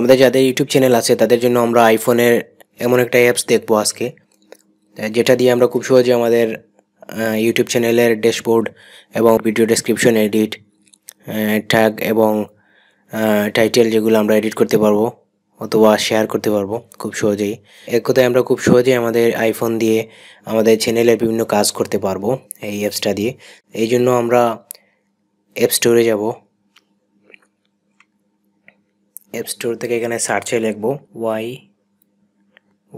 আমাদের যাদের YouTube channel আছে তাদের জন্য আমরা আইফোনের এমন একটা অ্যাপস দেখবো আজকে যেটা দিয়ে আমরা খুব সহজে আমাদের ইউটিউব চ্যানেলের ড্যাশবোর্ড এবং ভিডিও ডেসক্রিপশন এডিট ট্যাগ এবং টাইটেল যেগুলো আমরা এডিট করতে পারবো অথবা শেয়ার করতে পারবো খুব সহজেই এক কথায় আমরা খুব সহজেই আমাদের আইফোন দিয়ে আমাদের চ্যানেলের বিভিন্ন কাজ করতে পারবো এই অ্যাপসটা দিয়ে এই জন্য আমরা অ্যাপ স্টোরে যাব অ্যাপ স্টোর থেকে এখানে সার্চে লিখব Y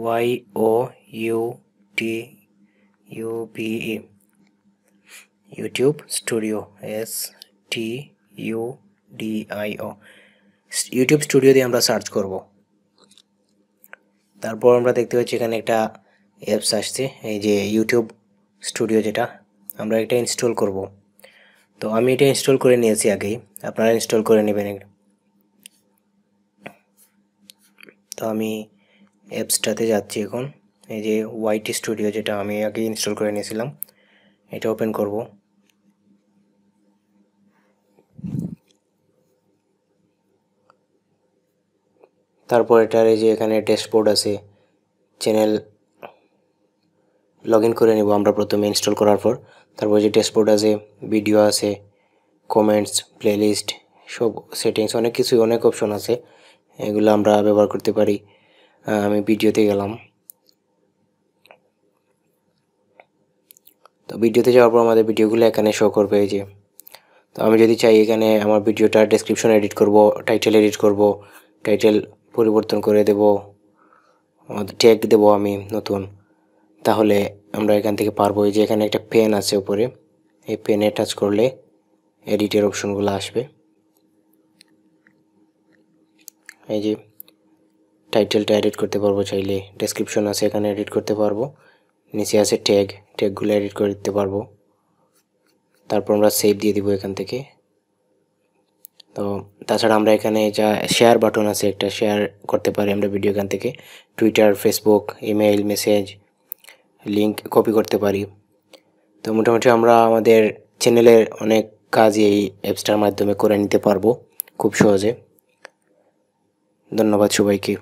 Y O U T ইউপিই YouTube studio S T U O YouTube studio দিয়ে আমরা সার্চ করব তারপর আমরা দেখতে পাচ্ছি এখানে একটা অ্যাপস আসছে এই যে ইউটিউব স্টুডিও যেটা আমরা এটা ইনস্টল করব তো আমি এটা ইনস্টল করে নিয়েছি আগেই আপনারা ইনস্টল করে নেবেন আমি অ্যাপসটাতে যাচ্ছি এখন এই যে ওয়াইটি স্টুডিও যেটা আমি আগে ইনস্টল করে নিয়েছিলাম এটা ওপেন করব তারপর এটার এই যে এখানে ড্যাশবোর্ড আছে চ্যানেল লগ করে নেব আমরা প্রথমে ইনস্টল করার পর তারপর যে ড্যাশবোর্ড আছে ভিডিও আছে কমেন্টস প্লেলিস্ট সব সেটিংস অনেক কিছুই অনেক অপশন আছে এগুলো আমরা ব্যবহার করতে পারি আমি ভিডিওতে গেলাম তো ভিডিওতে যাওয়ার পর আমাদের ভিডিওগুলো এখানে শো করবে এই যে তো আমি যদি চাই এখানে আমার ভিডিওটা ডিসক্রিপশন এডিট করব টাইটেল এডিট করব টাইটেল পরিবর্তন করে দেব ট্যাগ দেব আমি নতুন তাহলে আমরা এখান থেকে পারবো এই যে এখানে একটা পেন আছে উপরে এই পেনে টাচ করলে এডিটের অপশনগুলো আসবে এই যে টাইটেলটা এডিট করতে পারবো চাইলে ডেসক্রিপশন আছে এখানে এডিট করতে পারবো নিচে আছে ট্যাগ ট্যাগগুলো এডিট করে দিতে পারবো তারপর আমরা সেভ দিয়ে দিব এখান থেকে তো তাছাড়া আমরা এখানে যা শেয়ার বাটন আছে একটা শেয়ার করতে পারি আমরা ভিডিও এখান থেকে Twitter Facebook email message link copy করতে পারি তো মোটামুটি আমরা আমাদের চ্যানেলের অনেক কাজ এই অ্যাপসটার মাধ্যমে করে নিতে পারবো খুব সহজে ধন্যবাদ সবাইকে